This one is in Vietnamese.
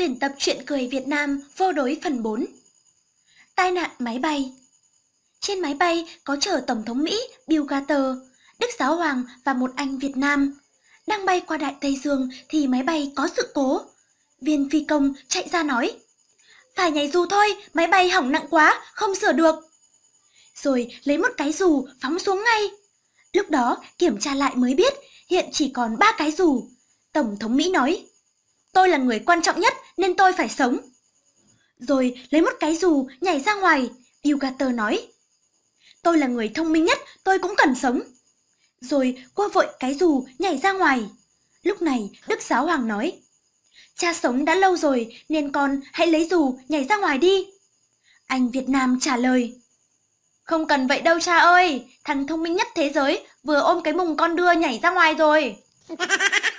Tuyển tập truyện cười Việt Nam vô đối phần 4 Tai nạn máy bay Trên máy bay có chở Tổng thống Mỹ Bill Gator, Đức Giáo Hoàng và một anh Việt Nam. Đang bay qua Đại Tây Dương thì máy bay có sự cố. Viên phi công chạy ra nói Phải nhảy dù thôi, máy bay hỏng nặng quá, không sửa được. Rồi lấy một cái dù phóng xuống ngay. Lúc đó kiểm tra lại mới biết hiện chỉ còn ba cái dù. Tổng thống Mỹ nói Tôi là người quan trọng nhất nên tôi phải sống. Rồi lấy một cái dù nhảy ra ngoài, Bill Gater nói. Tôi là người thông minh nhất, tôi cũng cần sống. Rồi cô vội cái dù nhảy ra ngoài. Lúc này Đức Giáo Hoàng nói. Cha sống đã lâu rồi nên con hãy lấy dù nhảy ra ngoài đi. Anh Việt Nam trả lời. Không cần vậy đâu cha ơi, thằng thông minh nhất thế giới vừa ôm cái mùng con đưa nhảy ra ngoài rồi.